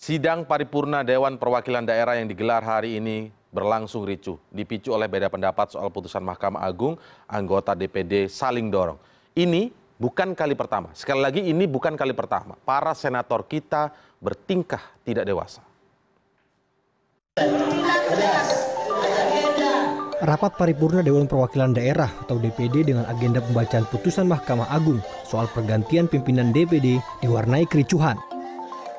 Sidang paripurna Dewan Perwakilan Daerah yang digelar hari ini berlangsung ricuh, dipicu oleh beda pendapat soal putusan Mahkamah Agung, anggota DPD saling dorong. Ini bukan kali pertama. Sekali lagi ini bukan kali pertama. Para senator kita bertingkah tidak dewasa. Rapat paripurna Dewan Perwakilan Daerah atau DPD dengan agenda pembacaan putusan Mahkamah Agung soal pergantian pimpinan DPD diwarnai kericuhan.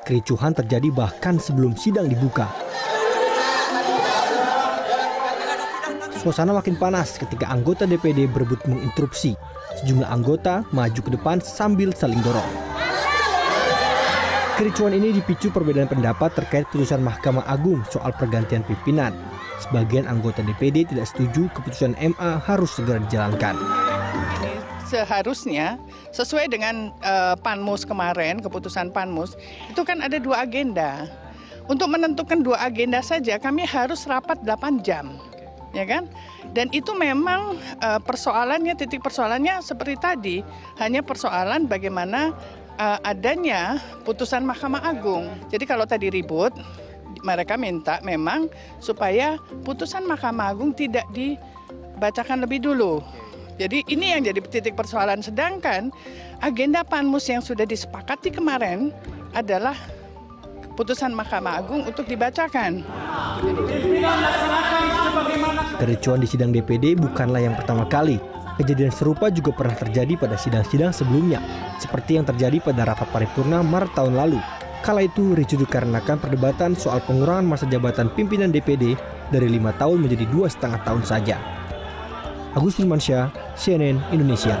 Kericuhan terjadi bahkan sebelum sidang dibuka. Suasana makin panas ketika anggota DPD berebut menginterupsi. Sejumlah anggota maju ke depan sambil saling dorong. Kericuan ini dipicu perbedaan pendapat terkait putusan Mahkamah Agung soal pergantian pimpinan. Sebagian anggota DPD tidak setuju keputusan MA harus segera dijalankan seharusnya sesuai dengan uh, Panmus kemarin, keputusan Panmus, itu kan ada dua agenda. Untuk menentukan dua agenda saja kami harus rapat 8 jam. Ya kan? Dan itu memang uh, persoalannya titik persoalannya seperti tadi, hanya persoalan bagaimana uh, adanya putusan Mahkamah Agung. Jadi kalau tadi ribut, mereka minta memang supaya putusan Mahkamah Agung tidak dibacakan lebih dulu jadi ini yang jadi titik persoalan. Sedangkan agenda Panmus yang sudah disepakati kemarin adalah putusan Mahkamah Agung untuk dibacakan. Kericuan di sidang DPD bukanlah yang pertama kali. Kejadian serupa juga pernah terjadi pada sidang-sidang sebelumnya, seperti yang terjadi pada rapat paripurna Maret tahun lalu. Kala itu ricu dikarenakan perdebatan soal pengurangan masa jabatan pimpinan DPD dari lima tahun menjadi dua setengah tahun saja. Agus Firmansyah, CNN Indonesia.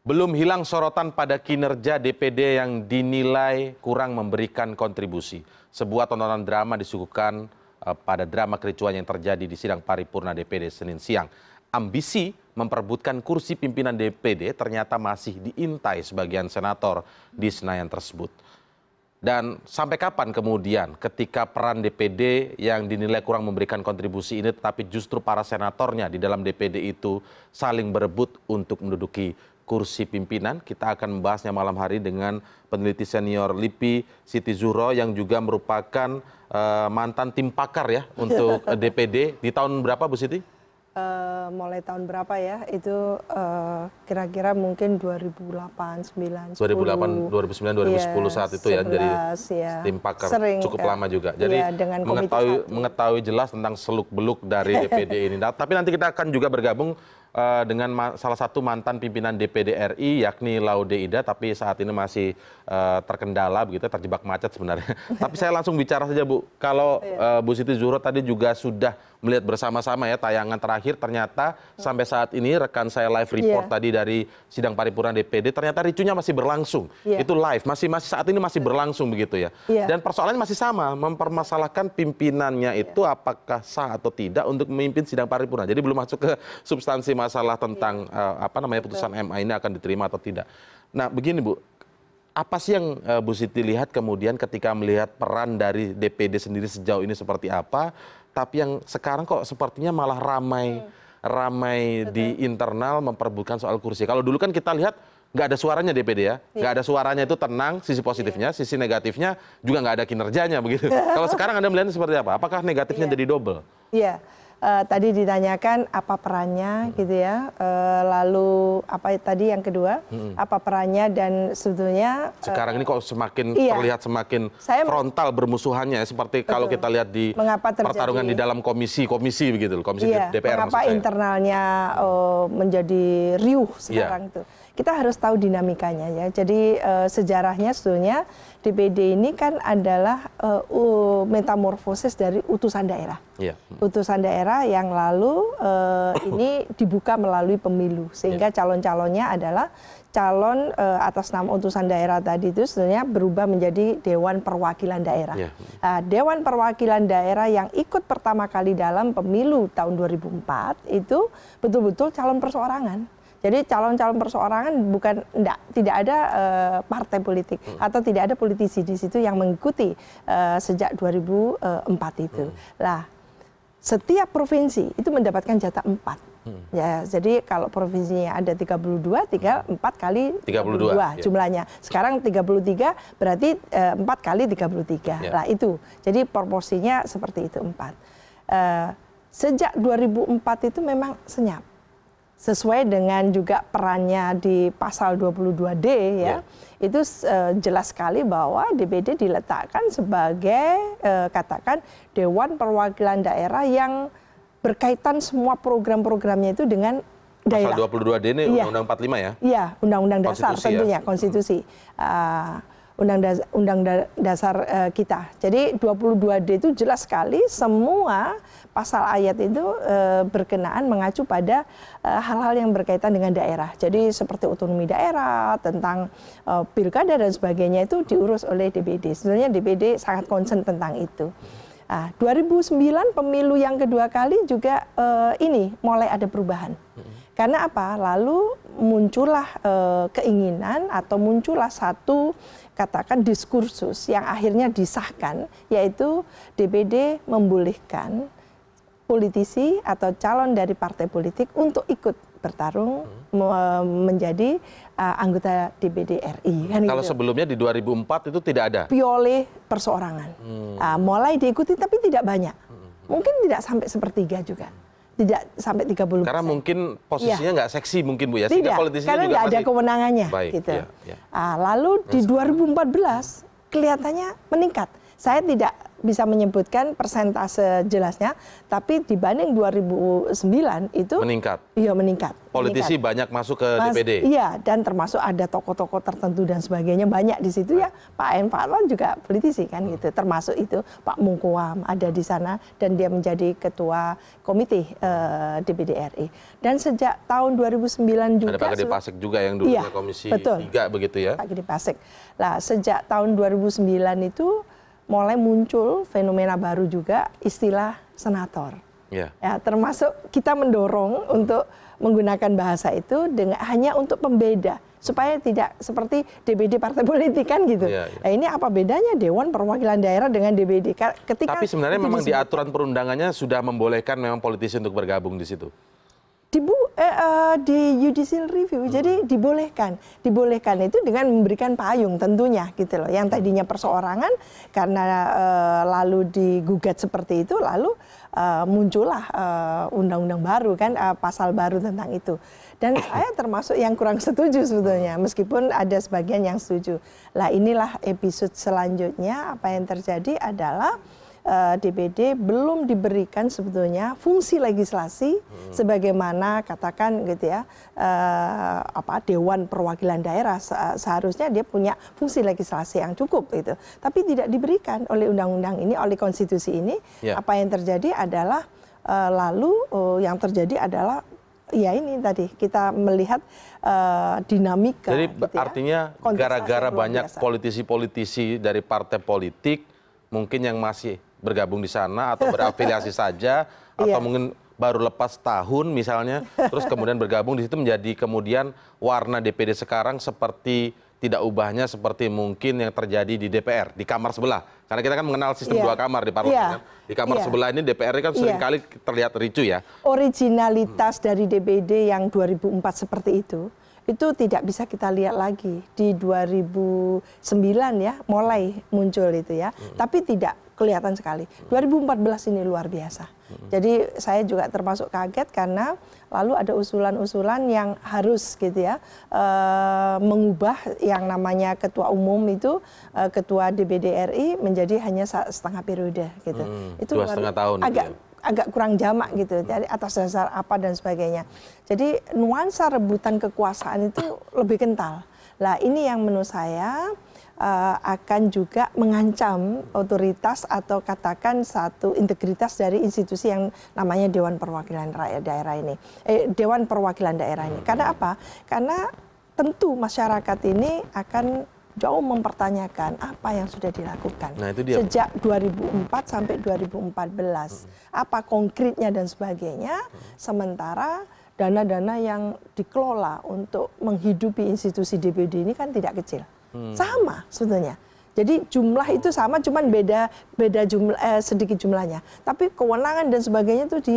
Belum hilang sorotan pada kinerja DPD yang dinilai kurang memberikan kontribusi. Sebuah tontonan drama disuguhkan eh, pada drama kericuan yang terjadi di sidang paripurna DPD Senin siang. Ambisi memperebutkan kursi pimpinan DPD ternyata masih diintai sebagian senator di Senayan tersebut dan sampai kapan kemudian ketika peran dpd yang dinilai kurang memberikan kontribusi ini tetapi justru para senatornya di dalam dpd itu saling berebut untuk menduduki kursi pimpinan. Kita akan membahasnya malam hari dengan peneliti senior LIPI Siti Zuro yang juga merupakan uh, mantan tim pakar ya untuk DPD di tahun berapa Bu Siti? Eh, mulai tahun berapa ya? Itu eh, kira-kira uh, mungkin 2008, 9, 2008, 2009, 2010 yeah, saat itu 11, ya jadi yeah. tim pakar Sering, cukup kan? lama juga. Jadi yeah, dengan mengetahui hati. mengetahui jelas tentang seluk-beluk dari DPD ini. Nah, tapi nanti kita akan juga bergabung uh, dengan salah satu mantan pimpinan DPD RI yakni Laude Ida tapi saat ini masih uh, terkendala begitu terjebak macet sebenarnya. tapi saya langsung bicara saja Bu. Kalau uh, Bu Siti Zuhro tadi juga sudah melihat bersama-sama ya tayangan terakhir ternyata sampai saat ini rekan saya live iya. report yeah. tadi dari sidang paripurna DPD ternyata ricunya masih berlangsung. Yeah. Itu live, masih masih saat ini masih berlangsung begitu ya. Yeah. Dan persoalannya masih sama, mempermasalahkan pimpinannya iya. itu yeah. apakah sah atau tidak untuk memimpin sidang paripurna. Jadi belum masuk ke substansi masalah tentang yeah. Iya. uh, apa namanya putusan Betul. MA ini akan diterima atau tidak. Nah, begini Bu, apa sih yang uh, Bu Siti lihat kemudian ketika melihat peran dari DPD sendiri sejauh ini seperti apa? tapi yang sekarang kok sepertinya malah ramai hmm. ramai di internal memperebutkan soal kursi. Kalau dulu kan kita lihat nggak ada suaranya DPD ya, iya. nggak ada suaranya itu tenang sisi positifnya, iya. sisi negatifnya juga nggak ada kinerjanya begitu. Kalau sekarang anda melihatnya seperti apa? Apakah negatifnya iya. jadi double? Iya. Eh, tadi ditanyakan apa perannya hmm. gitu ya eh, lalu apa tadi yang kedua hmm. apa perannya dan sebetulnya eh, sekarang ini kok semakin iya. terlihat semakin frontal bermusuhannya seperti kalau kita lihat di pertarungan di dalam komisi komisi iya. begitu komisi DPR mengapa internalnya oh, menjadi riuh iya. sekarang itu kita harus tahu dinamikanya ya. Jadi uh, sejarahnya sebetulnya DPD ini kan adalah uh, metamorfosis dari utusan daerah. Yeah. Utusan daerah yang lalu uh, ini dibuka melalui pemilu sehingga yeah. calon-calonnya adalah calon uh, atas nama utusan daerah tadi itu sebenarnya berubah menjadi Dewan Perwakilan Daerah. Yeah. Iya. Uh, Dewan Perwakilan Daerah yang ikut pertama kali dalam pemilu tahun 2004 itu betul-betul calon perseorangan. Jadi calon-calon perseorangan bukan enggak, tidak ada uh, partai politik hmm. atau tidak ada politisi di situ yang mengikuti uh, sejak 2004 itu. Hmm. setiap provinsi itu mendapatkan jatah 4. Hmm. Ya, jadi kalau provinsinya ada 32 tinggal 4 hmm. kali 32, 32 ya. jumlahnya. Iya. Sekarang 33 berarti eh, 4 kali 33. Ya. lah Nah, itu. Jadi proporsinya seperti itu 4. Eh, sejak 2004 itu memang senyap sesuai dengan juga perannya di pasal 22D ya. Yeah. Itu uh, jelas sekali bahwa DPD diletakkan sebagai uh, katakan dewan perwakilan daerah yang berkaitan semua program-programnya itu dengan daerah. Pasal 22D ini iya. Undang-Undang 45 ya. Iya, Undang-Undang Dasar konstitusi, ya. tentunya hmm. konstitusi. Ah, undang Undang uh, undang dasar uh, kita. Jadi 22D itu jelas sekali semua pasal ayat itu e, berkenaan mengacu pada eh, hal-hal e, yang berkaitan dengan daerah. Jadi seperti otonomi daerah, tentang e, pilkada dan sebagainya itu diurus oleh DPD. Sebenarnya DPD sangat konsen tentang itu. Nah, 2009 pemilu yang kedua kali juga e, ini mulai ada perubahan. Mm-hmm. Karena apa? Lalu muncullah e, keinginan atau muncullah satu katakan diskursus yang akhirnya disahkan yaitu DPD membolehkan politisi atau calon dari partai politik untuk ikut bertarung hmm. menjadi eh, anggota DPD RI. Kan Kalau gitu. sebelumnya di 2004 itu tidak ada. Pioleh perseorangan. Hmm. Uh, mulai diikuti tapi tidak banyak. Hmm, hmm, mungkin tidak sampai sepertiga juga tidak sampai 30 Karena mungkin iya. posisinya nggak ya. seksi mungkin Bu ya. Sehingga tidak, karena nggak ada kewenangannya. Baik, gitu. Ya, ya. Uh, lalu di 2014 kelihatannya meningkat. Saya tidak bisa menyebutkan persentase jelasnya, tapi dibanding 2009 itu meningkat. Iya, meningkat. Politisi meningkat. banyak masuk ke Mas, DPD. Iya, dan termasuk ada tokoh-tokoh tertentu dan sebagainya banyak di situ ya. Pak Ayn juga politisi kan hmm. gitu, termasuk itu Pak Mungkuam ada di sana dan dia menjadi ketua komite uh, eh, DPD RI. Dan sejak tahun 2009 juga ada Pak Gede Pasek juga yang dulu iya, komisi betul, 3 begitu ya. Pak Gede Pasek. Nah, sejak tahun 2009 itu mulai muncul fenomena baru juga istilah senator. Yeah. Ya, termasuk kita mendorong untuk menggunakan bahasa itu dengan hanya untuk pembeda supaya tidak seperti DBD partai politik kan gitu. Ya, yeah. Nah, ini apa bedanya Dewan Perwakilan Daerah dengan DBD? Ketika Tapi sebenarnya memang disebut, di aturan perundangannya sudah membolehkan memang politisi untuk bergabung di situ dibu eh, uh, di judicial review. Hmm. Jadi dibolehkan, dibolehkan itu dengan memberikan payung tentunya gitu loh. Yang hmm. tadinya perseorangan karena uh, lalu digugat seperti itu, lalu uh, muncullah undang-undang uh, baru kan uh, pasal baru tentang itu. Dan saya termasuk yang kurang setuju sebetulnya, hmm. meskipun ada sebagian yang setuju. Lah inilah episode selanjutnya apa yang terjadi adalah DPD eh, belum diberikan sebetulnya fungsi legislasi hmm. sebagaimana katakan gitu ya eh, apa Dewan Perwakilan Daerah eh, seharusnya dia punya fungsi legislasi yang cukup itu tapi tidak diberikan oleh undang-undang ini oleh konstitusi ini yeah. apa yang terjadi adalah lalu yang terjadi adalah ya ini tadi kita melihat uh, dinamika. Jadi gitu ya, artinya gara -gara banyak politisi-politisi dari partai politik mungkin yang masih bergabung di sana atau berafiliasi saja iya. atau mungkin baru lepas tahun misalnya terus kemudian bergabung di situ menjadi kemudian warna DPD sekarang seperti tidak ubahnya seperti mungkin yang terjadi di DPR di kamar sebelah karena kita kan mengenal sistem yeah. dua kamar di parlemen yeah. Kan. di kamar yeah. sebelah ini DPR kan seringkali iya. yeah. terlihat ricu ya originalitas hmm. dari DPD yang 2004 seperti itu itu tidak bisa kita lihat lagi di 2009 ya mulai muncul itu ya hmm. tapi tidak kelihatan sekali. 2014 ini luar biasa. Jadi saya juga termasuk kaget karena lalu ada usulan-usulan yang harus gitu ya e, mengubah yang namanya ketua umum itu e, ketua DPD RI menjadi hanya setengah periode gitu. Hmm, itu dua setengah tahun. Gitu agak ya? agak kurang jamak gitu Jadi atas dasar apa dan sebagainya. Jadi nuansa rebutan kekuasaan itu lebih kental. Lah ini yang menurut saya uh, akan juga mengancam otoritas atau katakan satu integritas dari institusi yang namanya Dewan Perwakilan Rakyat Daerah ini, eh, Dewan Perwakilan Daerah ini. Karena apa? Karena tentu masyarakat ini akan jauh mempertanyakan apa yang sudah dilakukan nah, itu dia. sejak 2004 sampai 2014 apa konkretnya dan sebagainya sementara dana-dana yang dikelola untuk menghidupi institusi DPD ini kan tidak kecil. Hmm. sama sebetulnya jadi jumlah itu sama cuman beda beda jumlah eh, sedikit jumlahnya tapi kewenangan dan sebagainya itu di,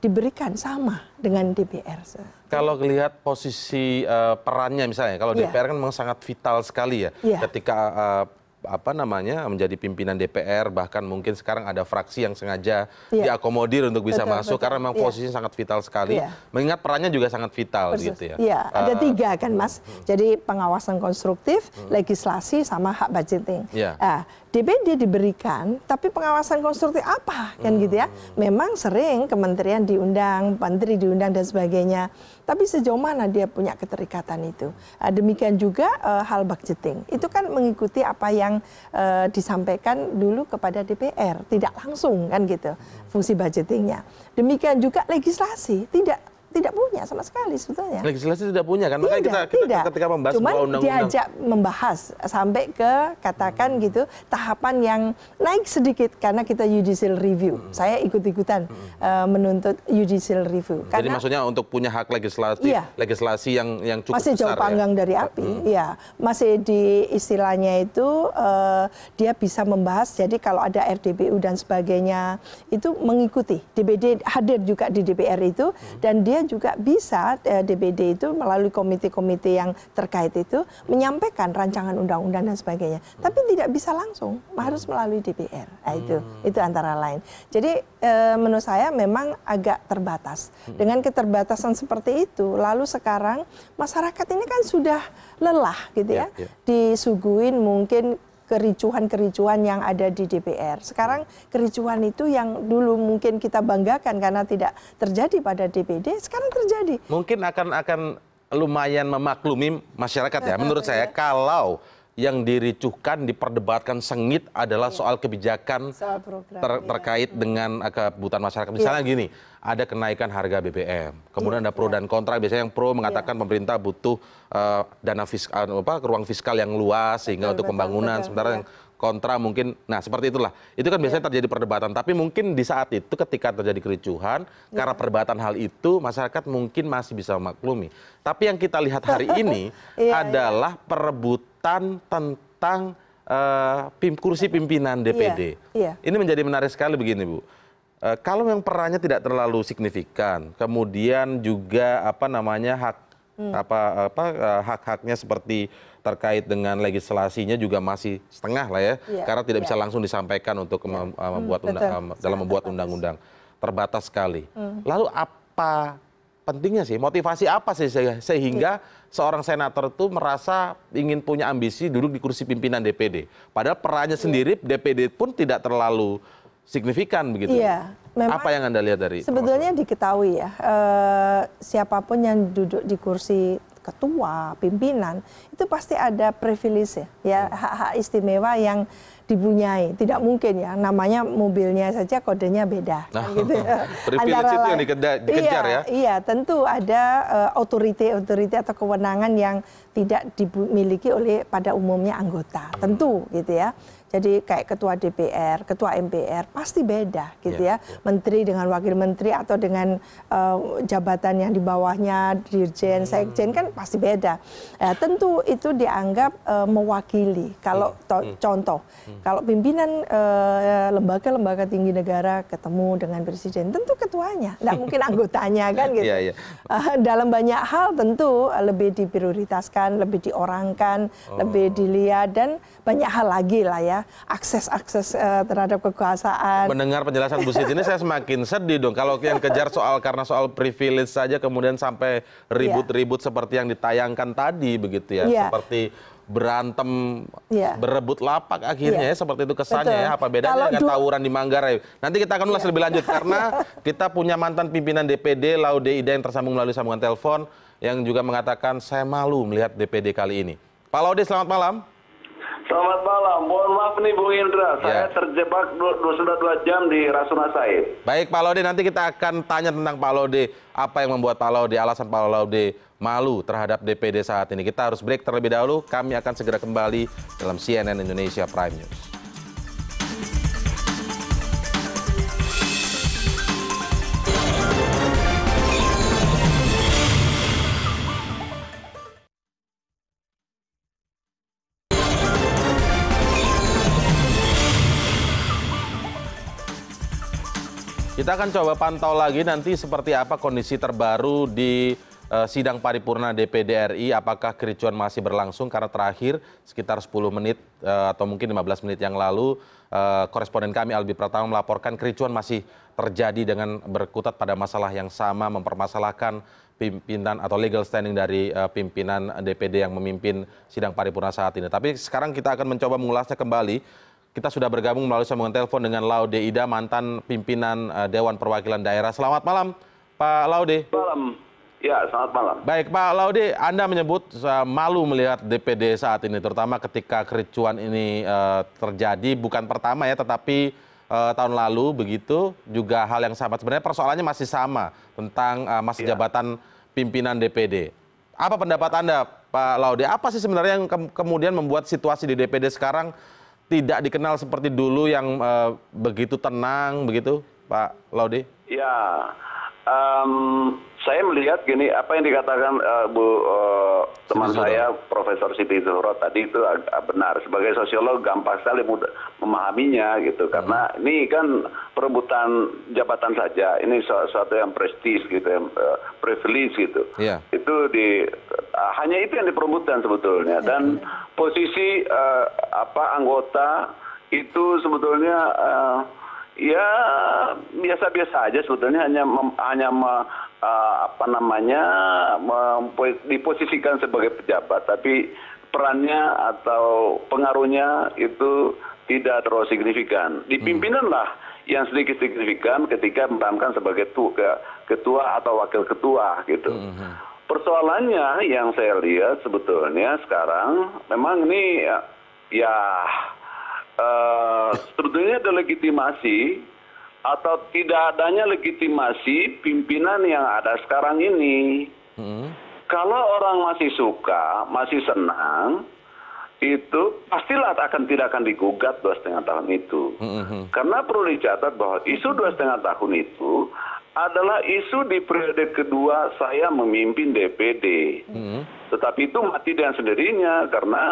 diberikan sama dengan DPR kalau lihat posisi uh, perannya misalnya kalau yeah. DPR kan memang sangat vital sekali ya yeah. ketika uh, apa namanya menjadi pimpinan DPR bahkan mungkin sekarang ada fraksi yang sengaja yeah. diakomodir untuk bisa betul, masuk betul. karena memang iya. posisinya sangat vital sekali yeah. mengingat perannya juga sangat vital Persis. gitu ya. Ya ada eh, tiga kan Mas. Hmm. Jadi pengawasan konstruktif, hmm. legislasi sama hak budgeting. Yeah. Iya. Uh, DPD diberikan, tapi pengawasan konstruktif apa kan gitu ya? Hmm. Memang sering kementerian diundang, menteri diundang dan sebagainya. Tapi sejauh mana dia punya keterikatan itu? Eh, demikian juga uh, hal budgeting. Itu kan mengikuti apa yang uh, disampaikan dulu kepada DPR, tidak langsung kan gitu fungsi budgetingnya. Demikian juga legislasi, tidak tidak punya sama sekali sebetulnya. Legislasi tidak punya kan? Makanya tidak, kita, kita tidak. ketika membahas Cuman undang-undang. diajak membahas sampai ke katakan hmm. gitu tahapan yang naik sedikit karena kita judicial review. Hmm. Saya ikut-ikutan hmm. uh, menuntut judicial review. Karena, Jadi maksudnya untuk punya hak legislatif, iya. legislasi yang yang cukup masih besar, jauh ya. panggang ya? dari hmm. api. Hmm. Ya, masih di istilahnya itu uh, dia bisa membahas. Jadi kalau ada rdpu dan sebagainya itu mengikuti DBD hadir juga di DPR itu hmm. dan dia juga bisa DPD eh, itu melalui komite-komite yang terkait itu menyampaikan rancangan undang-undang dan sebagainya. Tapi tidak bisa langsung, harus melalui DPR. Nah, itu hmm. itu antara lain. Jadi eh, menurut saya memang agak terbatas. Hmm. Dengan keterbatasan seperti itu, lalu sekarang masyarakat ini kan sudah lelah gitu ya, yeah, yeah. disuguin mungkin kericuhan-kericuhan yang ada di DPR. Sekarang kericuhan itu yang dulu mungkin kita banggakan karena tidak terjadi pada DPD, sekarang terjadi. Mungkin akan akan lumayan memaklumi masyarakat ya menurut saya iya. kalau yang diricuhkan, diperdebatkan sengit adalah iya. soal kebijakan ter iya. terkait dengan eh, kebutuhan masyarakat. Iya. Misalnya gini, ada kenaikan harga BBM, kemudian ada pro dan kontra. Biasanya yang pro mengatakan pemerintah butuh uh, dana fiskal, anu apa ruang fiskal yang luas sehingga untuk pembangunan, sementara yang kontra mungkin nah seperti itulah itu kan biasanya terjadi perdebatan tapi mungkin di saat itu ketika terjadi kericuhan karena perdebatan hal itu masyarakat mungkin masih bisa memaklumi tapi yang kita lihat hari ini adalah ya. perebut tentang eh, kursi pimpinan dpd iya, iya. ini menjadi menarik sekali begini bu eh, kalau yang perannya tidak terlalu signifikan kemudian juga apa namanya hak hmm. apa apa eh, hak haknya seperti terkait dengan legislasinya juga masih setengah lah ya iya, karena tidak bisa langsung disampaikan untuk membuat undang, dalam membuat undang-undang terbatas sekali hmm. lalu apa pentingnya sih motivasi apa sih sehingga iya. seorang senator itu merasa ingin punya ambisi duduk di kursi pimpinan DPD padahal perannya iya. sendiri DPD pun tidak terlalu signifikan begitu iya, memang apa yang anda lihat dari sebetulnya diketahui ya e, siapapun yang duduk di kursi ketua pimpinan itu pasti ada privilege ya iya. hak-hak ya, istimewa yang dipunyai. Tidak mungkin ya, namanya mobilnya saja kodenya beda. Nah, gitu. Ya. Privilege itu yang dikejar, dikejar iya, ya? Iya, tentu ada eh, otoriti-otoriti uh, atau kewenangan yang tidak dimiliki oleh pada umumnya anggota. Tentu gitu ya. Jadi kayak ketua DPR, ketua MPR pasti beda gitu yeah. ya. Menteri dengan wakil menteri atau dengan uh, jabatan yang di bawahnya dirjen, hmm. sekjen kan pasti beda. Ya, tentu itu dianggap uh, mewakili. Kalau hmm. hmm. contoh, hmm. kalau pimpinan eh, lembaga-lembaga uh, tinggi negara ketemu dengan presiden, tentu ketuanya, tidak mungkin anggotanya kan gitu. Yeah, yeah. Uh, dalam banyak hal tentu lebih diprioritaskan, lebih diorangkan, oh. lebih dilihat dan banyak hal lagi lah ya akses-akses uh, eh, terhadap kekuasaan. Mendengar penjelasan Bu Siti ini saya semakin sedih dong kalau yang kejar soal karena soal privilege saja kemudian sampai ribut-ribut seperti yang ditayangkan tadi begitu ya, ya. seperti berantem yeah. berebut lapak akhirnya yeah. ya seperti itu kesannya ya. Betul. ya apa bedanya dengan tawuran di Manggarai nanti kita akan ulas yeah. lebih lanjut karena kita punya mantan pimpinan DPD Laude Ida yang tersambung melalui sambungan telepon yang juga mengatakan saya malu melihat DPD kali ini Pak Laude selamat malam Selamat malam. Mohon maaf nih Bung Indra, ya. saya terjebak sudah dua jam di Rasuna Said. Baik Pak Lode, nanti kita akan tanya tentang Pak Lode, apa yang membuat Pak Lode, alasan Pak Lode malu terhadap DPD saat ini. Kita harus break terlebih dahulu, kami akan segera kembali dalam CNN Indonesia Prime News. Kita akan coba pantau lagi nanti seperti apa kondisi terbaru di eh, sidang paripurna DPD RI. Apakah kericuan masih berlangsung? Karena terakhir sekitar 10 menit eh, atau mungkin 15 menit yang lalu eh, koresponden kami Albi Pratama melaporkan kericuan masih terjadi dengan berkutat pada masalah yang sama mempermasalahkan pimpinan atau legal standing dari pimpinan DPD yang memimpin sidang paripurna saat ini. Tapi sekarang kita akan mencoba mengulasnya kembali kita sudah bergabung melalui sambungan telepon dengan Laude Ida, mantan pimpinan eh, Dewan Perwakilan Daerah. Selamat malam, Pak Laude. Malam. Ya, selamat malam. Baik, Pak Laude, Anda menyebut eh, malu melihat DPD saat ini, terutama ketika kericuan ini eh, terjadi, bukan pertama ya, tetapi tahun lalu begitu juga hal yang sama. Sebenarnya persoalannya masih sama tentang masa ya. jabatan pimpinan DPD. Apa pendapat Anda, Pak Laude? Apa sih sebenarnya yang kemudian membuat situasi di DPD sekarang tidak dikenal seperti dulu yang eh, begitu tenang begitu pak laude ya saya melihat gini apa yang dikatakan eh, bu eh, teman saya profesor siti zuhro tadi itu ah, benar sebagai sosiolog gampang sekali memahaminya gitu hmm. karena ini kan perebutan jabatan saja ini sesuatu yang prestis gitu yang eh, privilege gitu iya. itu di ah, hanya itu yang diperebutkan sebetulnya iya, dan iya. posisi apa anggota itu sebetulnya ya biasa-biasa aja sebetulnya hanya mem, hanya me, uh, apa namanya mem, diposisikan sebagai pejabat tapi perannya atau pengaruhnya itu tidak terlalu signifikan. Di hmm. pimpinan yang sedikit signifikan ketika memerankan sebagai tu, ketua atau wakil ketua gitu. Hmm, hmm Persoalannya yang saya lihat sebetulnya sekarang memang ini ya, ya Eh, sebetulnya ada legitimasi atau tidak adanya legitimasi pimpinan yang ada sekarang ini. Hmm. Kalau orang masih suka, masih senang, itu pastilah akan tidak akan digugat dua setengah tahun itu. Mm-hmm. Karena perlu dicatat bahwa isu dua setengah tahun itu adalah isu di periode kedua saya memimpin DPD. Mm-hmm. Tetapi itu mati dengan sendirinya karena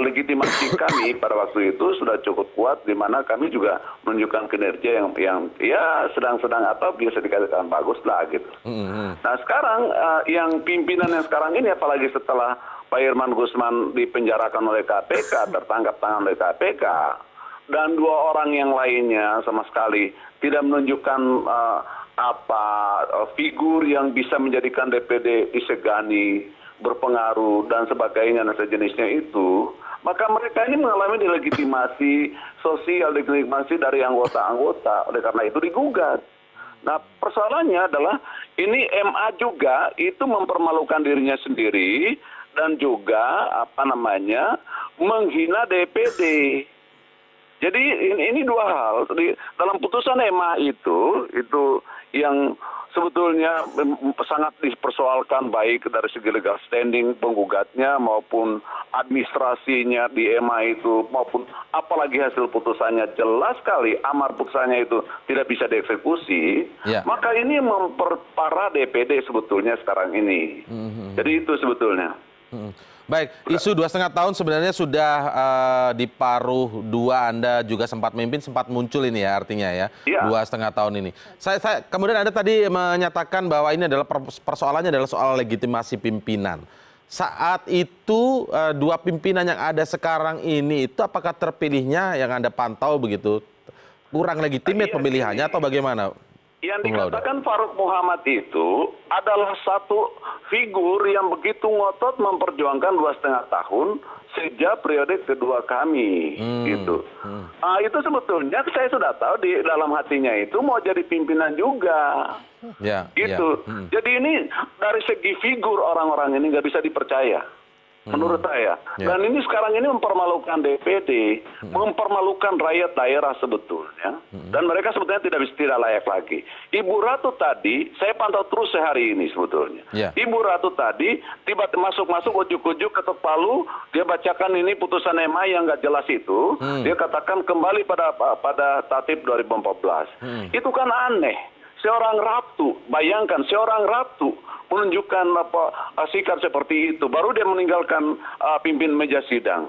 legitimasi kami pada waktu itu sudah cukup kuat di mana kami juga menunjukkan kinerja yang yang ya sedang-sedang atau biasa dikatakan bagus lah gitu. Mm-hmm. Nah sekarang uh, yang pimpinan yang sekarang ini apalagi setelah Pak Irman Gusman dipenjarakan oleh KPK, tertangkap tangan oleh KPK, dan dua orang yang lainnya sama sekali tidak menunjukkan uh, apa uh, figur yang bisa menjadikan DPD disegani berpengaruh dan sebagainya dan sejenisnya itu, maka mereka ini mengalami delegitimasi sosial, delegitimasi dari anggota-anggota. Oleh karena itu digugat. Nah persoalannya adalah ini MA juga itu mempermalukan dirinya sendiri dan juga apa namanya menghina DPD. Jadi ini, dua hal. Di, dalam putusan ma itu itu yang sebetulnya sangat dipersoalkan baik dari segi legal standing penggugatnya maupun administrasinya di e MA itu maupun apalagi hasil putusannya jelas sekali amar putusannya itu tidak bisa dieksekusi ya. maka ini memperparah DPD sebetulnya sekarang ini mm -hmm. jadi itu sebetulnya Hmm. Baik, isu dua setengah tahun sebenarnya sudah uh, eh, di paruh dua Anda juga sempat memimpin, sempat muncul ini ya artinya ya, ya. dua setengah tahun ini. Saya, saya kemudian Anda tadi menyatakan bahwa ini adalah persoalannya adalah soal legitimasi pimpinan. Saat itu uh, dua pimpinan yang ada sekarang ini itu apakah terpilihnya yang Anda pantau begitu kurang legitimit iya, pemilihannya atau bagaimana? yang dikatakan Faruk Muhammad itu adalah satu figur yang begitu ngotot memperjuangkan dua setengah tahun sejak periode kedua kami hmm. gitu. Hmm. Nah, itu sebetulnya saya sudah tahu di dalam hatinya itu mau jadi pimpinan juga. yeah, ya. gitu. Yeah. Hmm. Jadi ini dari segi figur orang-orang ini nggak bisa dipercaya menurut hmm. saya. Ya. Dan ini sekarang ini mempermalukan DPD, hmm. mempermalukan rakyat daerah sebetulnya. Hmm. Dan mereka sebetulnya tidak bisa tidak layak lagi. Ibu Ratu tadi, saya pantau terus sehari ini sebetulnya. Ya. Ibu Ratu tadi tiba masuk-masuk ujuk-ujuk ke Palu, dia bacakan ini putusan MA yang nggak jelas itu. Dia katakan kembali pada pada tatib 2014. Itu kan aneh seorang ratu bayangkan seorang ratu menunjukkan apa eh, sikap seperti itu baru dia meninggalkan eh, pimpin meja sidang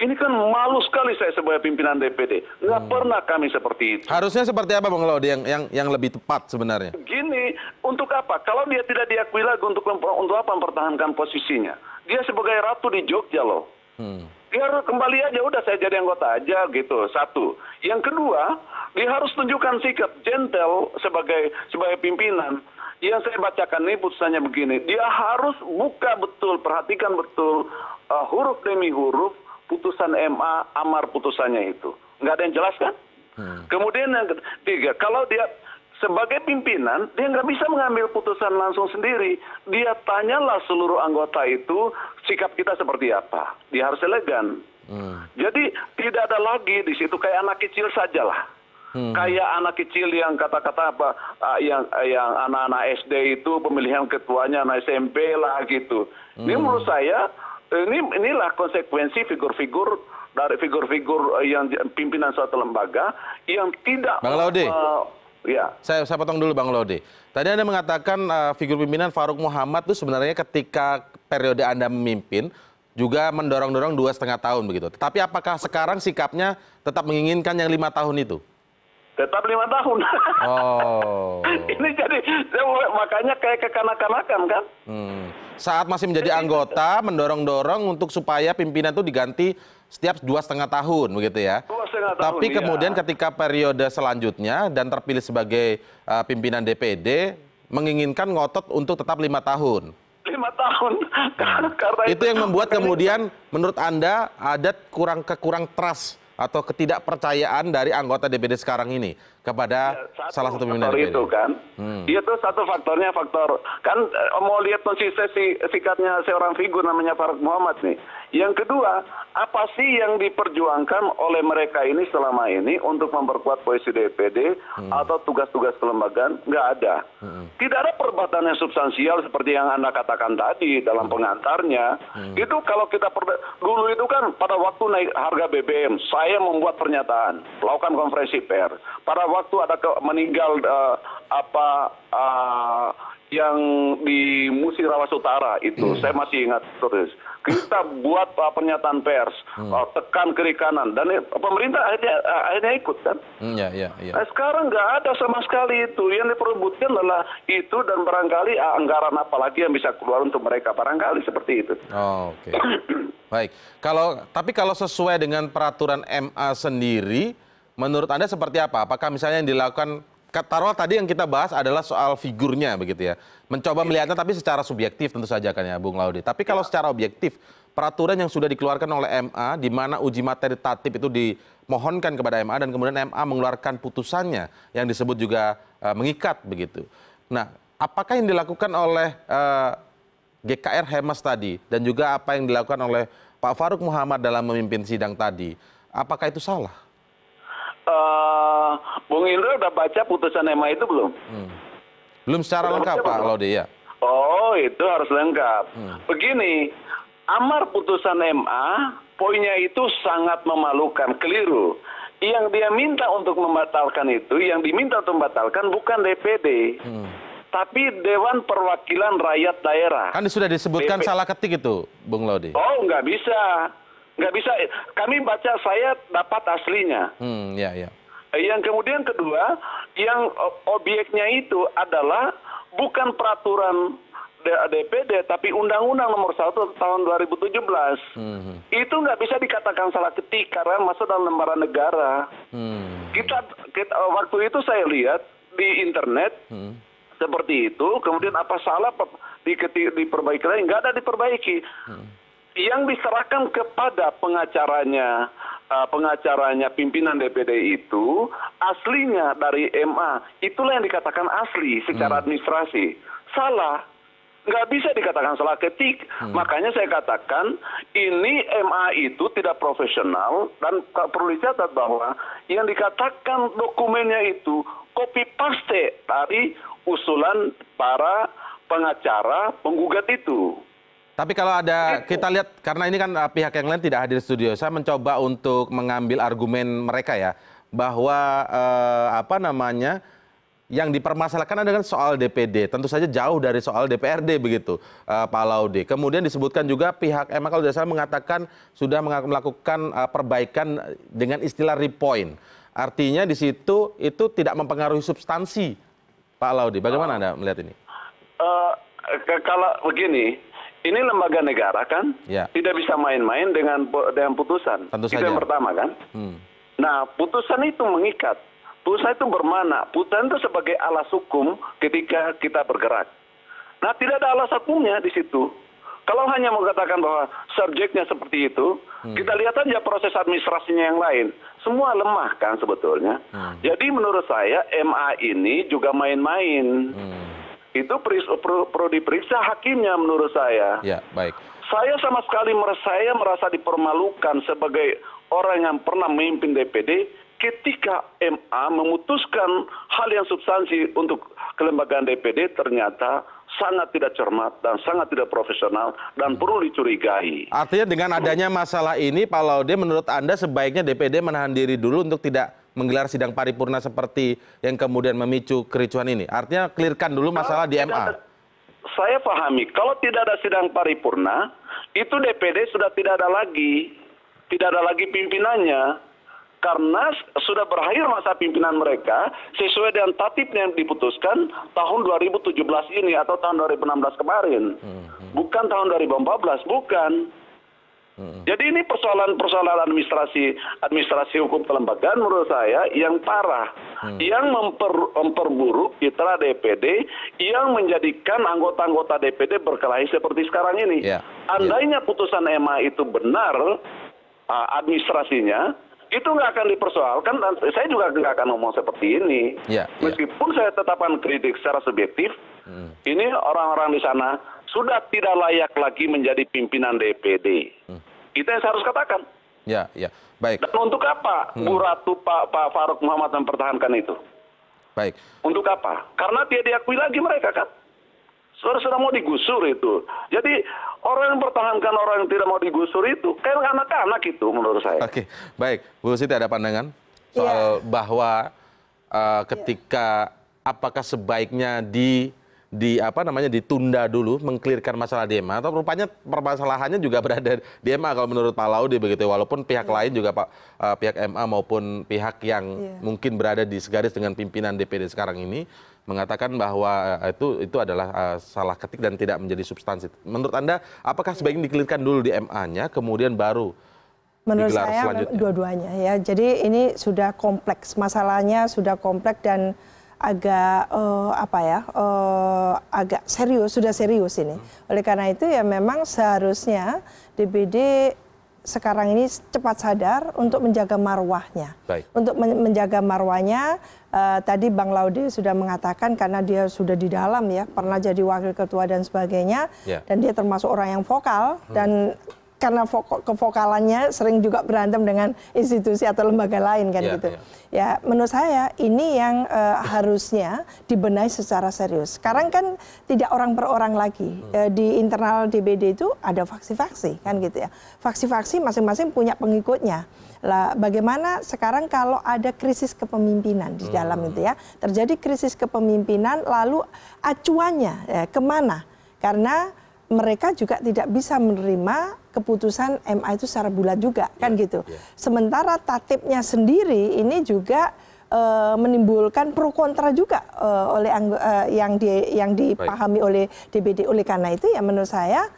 ini kan malu sekali saya sebagai pimpinan DPD. Nggak hmm. pernah kami seperti itu. Harusnya seperti apa Bang Laudi yang, yang yang lebih tepat sebenarnya? Gini, untuk apa? Kalau dia tidak diakui lagi untuk untuk apa mempertahankan posisinya? Dia sebagai ratu di Jogja loh. Hmm biar kembali aja udah saya jadi anggota aja gitu satu yang kedua dia harus tunjukkan sikap gentle sebagai sebagai pimpinan yang saya bacakan ini putusannya begini dia harus buka betul perhatikan betul uh, huruf demi huruf putusan MA amar putusannya itu nggak ada yang jelas kan hmm. kemudian yang ketiga kalau dia sebagai pimpinan dia nggak bisa mengambil putusan langsung sendiri. Dia tanyalah seluruh anggota itu sikap kita seperti apa. Dia harus elegan. Hmm. Jadi tidak ada lagi di situ kayak anak kecil sajalah. Hmm. Kayak anak kecil yang kata-kata apa ah, yang yang anak-anak SD itu pemilihan ketuanya anak SMP lah gitu. Hmm. Ini menurut saya ini inilah konsekuensi figur-figur dari figur-figur yang pimpinan suatu lembaga yang tidak Bang Laude. Eh, Iya. saya potong dulu Bang Lodi. Tadi Anda mengatakan uh, figur pimpinan Faruk Muhammad itu sebenarnya ketika periode Anda memimpin juga mendorong-dorong dua setengah tahun begitu. Tapi apakah sekarang sikapnya tetap menginginkan yang lima tahun itu? Tetap lima tahun. Oh. Ini jadi makanya kayak kekanak-kanakan kan? Hmm. Saat masih menjadi anggota, mendorong-dorong untuk supaya pimpinan itu diganti setiap dua setengah tahun begitu ya. tahun. Tapi iya. kemudian ketika periode selanjutnya dan terpilih sebagai uh, pimpinan DPD menginginkan ngotot untuk tetap lima tahun. Lima tahun. Hmm. Karena itu, itu yang membuat kan kemudian menurut anda ada kurang kekurang trust atau ketidakpercayaan dari anggota DPD sekarang ini kepada ya, salah satu pimpinan DPD. itu kan. Hmm. Itu iya, satu faktornya faktor kan eh, mau lihat konsistensi sikapnya seorang figur namanya Faruk Muhammad nih yang kedua apa sih yang diperjuangkan oleh mereka ini selama ini untuk memperkuat posisi DPD hmm. atau tugas-tugas kelembagaan nggak ada hmm. tidak ada perdebatan yang substansial seperti yang anda katakan tadi dalam hmm. pengantarnya itu kalau kita dulu itu kan pada waktu naik harga BBM saya membuat pernyataan melakukan konferensi pers pada waktu ada ke- meninggal uh, apa Ah, yang di Musi Rawas Utara itu, hmm. saya masih ingat terus. Kita buat uh, pernyataan pers, hmm. uh, tekan kiri kanan, dan uh, pemerintah akhirnya uh, akhirnya ikut kan. Hmm, iya. iya. Nah, sekarang nggak ada sama sekali itu. Yang diperebutkan adalah itu dan barangkali uh, anggaran apalagi yang bisa keluar untuk mereka barangkali seperti itu. Oh, Oke. Okay. Baik. Kalau tapi kalau sesuai dengan peraturan MA sendiri, menurut anda seperti apa? Apakah misalnya yang dilakukan Taruh tadi yang kita bahas adalah soal figurnya begitu ya. Mencoba iya. melihatnya tapi secara subjektif tentu saja kan ya Bung Laude. Tapi kalau iya. secara objektif, peraturan yang sudah dikeluarkan oleh MA di mana uji materi tatib itu dimohonkan kepada MA dan kemudian MA mengeluarkan putusannya yang disebut juga uh, mengikat begitu. Nah, apakah yang dilakukan oleh uh, e, GKR Hemas tadi dan juga apa yang dilakukan oleh Pak Faruk Muhammad dalam memimpin sidang tadi, apakah itu salah? Eh, Bung Indra udah baca putusan MA itu belum? Hmm. Belum secara udah lengkap Pak Laude ya. Oh itu harus lengkap. Hmm. Begini, amar putusan MA poinnya itu sangat memalukan, keliru. Yang dia minta untuk membatalkan itu, yang diminta untuk membatalkan bukan DPD. Hmm tapi Dewan Perwakilan Rakyat Daerah. Kan sudah disebutkan salah ketik itu, Bung Laude. Oh, nggak bisa nggak bisa eh, kami baca saya dapat aslinya hmm, ya, ya. yang kemudian kedua yang eh, obyeknya itu adalah bukan peraturan DPD tapi Undang-Undang Nomor 1 tahun 2017 hmm. itu nggak bisa dikatakan salah ketik karena masuk dalam lembaran negara. Hmm. Kita, kita eh, waktu itu saya lihat di internet hmm. seperti itu, kemudian apa salah di, diperbaiki lagi nggak ada diperbaiki. Hmm yang diserahkan kepada pengacaranya eh, pengacaranya pimpinan DPD itu aslinya dari MA itulah yang dikatakan asli secara hmm. administrasi salah nggak bisa dikatakan salah ketik hmm. makanya saya katakan ini MA itu tidak profesional dan perlu dicatat bahwa yang dikatakan dokumennya itu copy paste dari usulan para pengacara penggugat itu tapi kalau ada gitu. kita lihat karena ini kan uh, pihak yang lain tidak hadir di studio, saya mencoba untuk mengambil argumen mereka ya bahwa eh, apa namanya yang dipermasalahkan adalah kan soal DPD, tentu saja jauh dari soal DPRD begitu, eh, Pak Laude. Kemudian disebutkan juga pihak MA eh, kalau tidak salah mengatakan sudah melakukan eh, perbaikan dengan istilah repoint. Artinya di situ itu tidak mempengaruhi substansi, Pak Laude. Bagaimana uh, anda melihat ini? Uh, kalau begini, ini lembaga negara kan ya. tidak bisa main-main dengan dengan putusan. Tentu itu yang pertama kan. Hmm. Nah, putusan itu mengikat. Putusan itu bermana. Putusan itu sebagai alas hukum ketika kita bergerak. Nah, tidak ada alas hukumnya di situ. Kalau hanya mengatakan bahwa subjeknya seperti itu, hmm. kita lihat saja proses administrasinya yang lain. Semua lemah kan sebetulnya. Hmm. Jadi menurut saya MA ini juga main-main. Hmm itu perlu diperiksa hakimnya menurut saya. Ya, baik. Saya sama sekali saya merasa dipermalukan sebagai orang yang pernah memimpin DPD ketika MA memutuskan hal yang substansi untuk kelembagaan DPD ternyata sangat tidak cermat dan sangat tidak profesional dan perlu dicurigai. Artinya dengan adanya masalah ini Pak Laude menurut Anda sebaiknya DPD menahan diri dulu untuk tidak menggelar sidang paripurna seperti yang kemudian memicu kericuhan ini. Artinya clearkan dulu masalah di MA. saya pahami, kalau tidak ada sidang paripurna, itu DPD sudah tidak ada lagi. Tidak ada lagi pimpinannya karena sudah berakhir masa pimpinan mereka sesuai dengan tatip yang diputuskan tahun 2017 ini atau tahun 2016 kemarin. Hmm, hmm. Bukan tahun 2014, bukan. Hmm. Jadi ini persoalan-persoalan administrasi administrasi hukum kelembagaan menurut saya yang parah, hmm. yang memper, memperburuk citra DPD, yang menjadikan anggota-anggota DPD berkelahi seperti sekarang ini. Yeah. Ya. Andainya yeah. putusan MA itu benar ah, administrasinya, itu nggak akan dipersoalkan dan saya juga nggak akan ngomong seperti ini. Ya, Meskipun saya tetapkan kritik secara subjektif, hmm. ini orang-orang di sana sudah tidak layak lagi menjadi pimpinan DPD. Hmm. Itu yang saya harus katakan. Ya, ya, baik. Dan untuk apa hmm. Bu Ratu Pak Pak Faruk Muhammad mempertahankan itu? Baik. Untuk apa? Karena dia diakui lagi mereka kan sudah mau digusur itu. Jadi orang yang pertahankan orang yang tidak mau digusur itu kayak anak-anak itu menurut saya. Oke, baik. Bu Siti ada pandangan soal yeah. bahwa uh, ketika yeah. apakah sebaiknya di di apa namanya ditunda dulu mengklirkan masalah DMA atau rupanya permasalahannya juga berada di MA kalau menurut Pak Laude begitu ya. walaupun pihak yeah. lain juga Pak uh, pihak MA maupun pihak yang yeah. mungkin berada di segaris dengan pimpinan DPD sekarang ini mengatakan bahwa eh, itu itu adalah eh, salah ketik dan tidak menjadi substansi. Menurut Anda apakah sebaiknya dikelirkan dulu di MA-nya kemudian baru Menurut digelar saya dua-duanya ya. Jadi ini sudah kompleks, masalahnya sudah kompleks dan agak uh, apa ya uh, agak serius sudah serius ini oleh karena itu ya memang seharusnya DPD sekarang ini cepat sadar untuk menjaga marwahnya. Baik. Untuk menjaga marwahnya, uh, tadi Bang Laude sudah mengatakan karena dia sudah di dalam ya, pernah jadi wakil ketua dan sebagainya, yeah. dan dia termasuk orang yang vokal hmm. dan karena kevokalannya sering juga berantem dengan institusi atau lembaga lain kan yeah, gitu. Yeah. Ya, menurut saya ini yang uh, harusnya dibenahi secara serius. Sekarang kan tidak orang per orang lagi. Hmm. Uh, di internal DBD itu ada faksi-faksi kan gitu ya. Faksi-faksi masing-masing punya pengikutnya. Lah bagaimana sekarang kalau ada krisis kepemimpinan di dalam hmm. itu ya. Terjadi krisis kepemimpinan lalu acuannya ya, kemana? Karena mereka juga tidak bisa menerima keputusan MA itu secara bulat juga yeah, kan iya, gitu. Yeah. Sementara tatipnya sendiri ini juga uh, menimbulkan pro kontra juga uh, oleh uh, yang di yang dipahami Baik. oleh DBD. Oleh karena itu ya menurut saya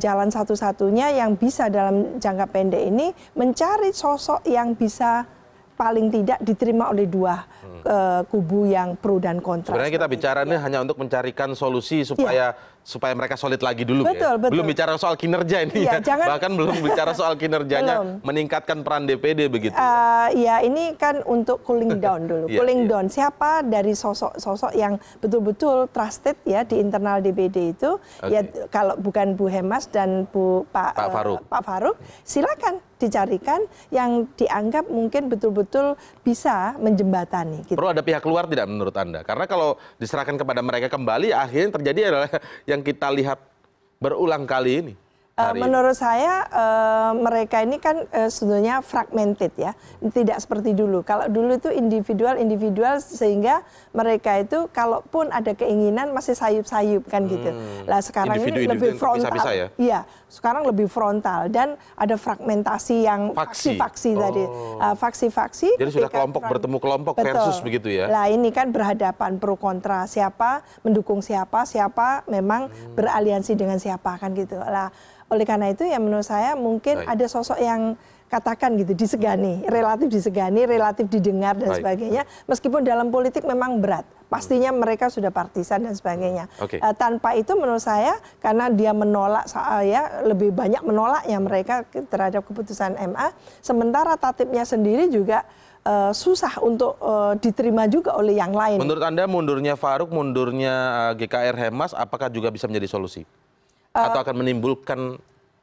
jalan satu-satunya yang bisa dalam jangka pendek ini mencari sosok yang bisa paling tidak diterima oleh dua Hmm. kubu yang pro dan kontra. Sebenarnya kita bicara ini ya. hanya untuk mencarikan solusi supaya ya. supaya mereka solid lagi dulu ya. betul, ya. Betul. Belum bicara soal kinerja ini ya. ya. Jangan... Bahkan belum bicara soal kinerjanya meningkatkan peran DPD begitu. Uh, ya eh, iya, ini kan untuk cooling down dulu. ya, cooling ya. down siapa dari sosok-sosok yang betul-betul trusted ya di internal DPD itu okay. ya kalau bukan Bu Hemas dan Bu Pak Pak eh, Faruk, uh, Faruk silakan dicarikan yang dianggap mungkin betul-betul bisa menjembatani gitu. Perlu ada pihak luar tidak menurut Anda? Karena kalau diserahkan kepada mereka kembali, akhirnya terjadi adalah yang kita lihat berulang kali ini. Eh, menurut saya eh, mereka ini kan uh, sebenarnya fragmented ya, tidak seperti dulu. Kalau dulu itu individual-individual sehingga mereka itu kalaupun ada keinginan masih sayup-sayup kan gitu. Hmm. Lah sekarang individu, ini lebih frontal. Ya? Iya, sekarang lebih frontal dan ada fragmentasi yang faksi-faksi oh. tadi faksi ah, faksi-faksi. Jadi sudah kelompok front, bertemu kelompok betul. versus begitu ya? Lah ini kan berhadapan pro kontra siapa mendukung siapa siapa memang hmm. beraliansi dengan siapa kan gitu. Lah oleh karena itu ya menurut saya mungkin Baik. ada sosok yang katakan gitu disegani, hmm. relatif disegani, relatif didengar dan Baik. sebagainya. Meskipun dalam politik memang berat, pastinya hmm. mereka sudah partisan dan sebagainya. Okay. Uh, eh, tanpa itu menurut saya karena dia menolak eh, ya lebih banyak menolaknya mereka terhadap keputusan MA. Sementara tatipnya sendiri juga uh, susah untuk uh, diterima juga oleh yang lain. Menurut Anda mundurnya Faruk, mundurnya GKR Hemas apakah juga bisa menjadi solusi? Atau akan menimbulkan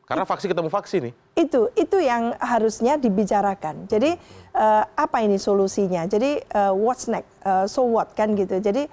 karena faksi ketemu faksi nih. Itu itu yang harusnya dibicarakan. Jadi uh, apa ini solusinya? Jadi uh, what's next? Uh, so what kan gitu. Jadi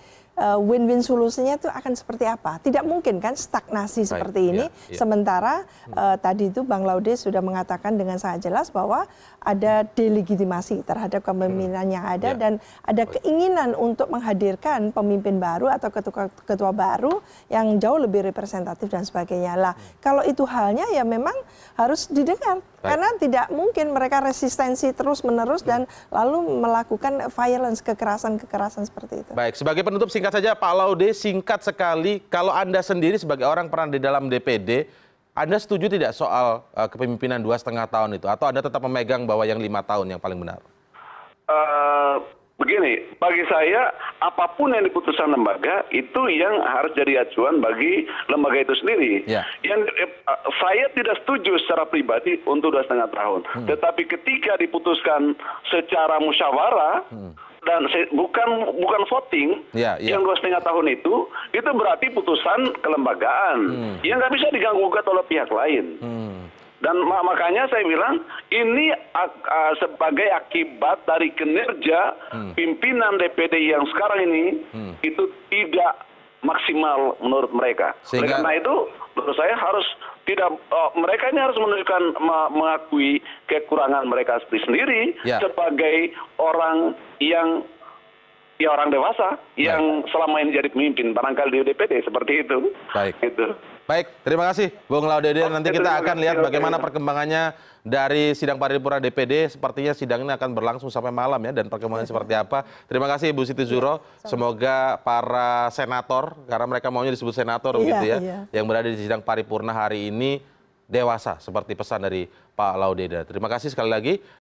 Eh, win-win solusinya itu akan seperti apa? Tidak mungkin kan stagnasi seperti iya, ini. Iya. Sementara uh, tadi itu Bang Laude sudah mengatakan dengan sangat jelas bahwa ada delegitimasi terhadap kepemimpinan hmm. yang ada iya, dan ada keinginan untuk menghadirkan pemimpin baru atau ketua, ketua baru yang jauh lebih representatif dan sebagainya. Lah, hmm. kalau itu halnya ya memang harus didengar Baik. karena tidak mungkin mereka resistensi terus-menerus dan hmm. lalu melakukan violence kekerasan-kekerasan seperti itu. Baik, sebagai penutup singkat singkat saja Pak Laude, singkat sekali. Kalau Anda sendiri sebagai orang pernah di dalam DPD, Anda setuju tidak soal uh, kepemimpinan dua setengah tahun itu? Atau Anda tetap memegang bahwa yang lima tahun yang paling benar? Uh, begini, bagi saya apapun yang diputuskan lembaga itu yang harus jadi acuan bagi lembaga itu sendiri. Yeah. Yang uh, saya tidak setuju secara pribadi untuk dua setengah tahun. Hmm. Tetapi ketika diputuskan secara musyawarah. Hmm dan bukan bukan voting ya, ya. yang dua setengah tahun itu itu berarti putusan kelembagaan hmm. yang nggak bisa diganggu gugat oleh pihak lain hmm. dan makanya saya bilang ini ak sebagai akibat dari kinerja hmm. pimpinan DPD yang sekarang ini hmm. itu tidak maksimal menurut mereka. Sehingga... karena itu menurut saya harus tidak eh, mereka ini harus menunjukkan mengakui kekurangan mereka sendiri ya. sebagai orang yang ya orang dewasa yang selama ini jadi pemimpin barangkali di DPD seperti itu. Baik. Gitu baik terima kasih bung laudede nanti kita akan lihat bagaimana perkembangannya dari sidang paripurna DPD sepertinya sidang ini akan berlangsung sampai malam ya dan perkembangan seperti apa terima kasih Bu Siti Zuro iya, semoga para senator karena mereka maunya disebut senator iya, begitu ya iya. yang berada di sidang paripurna hari ini dewasa seperti pesan dari Pak Laudede terima kasih sekali lagi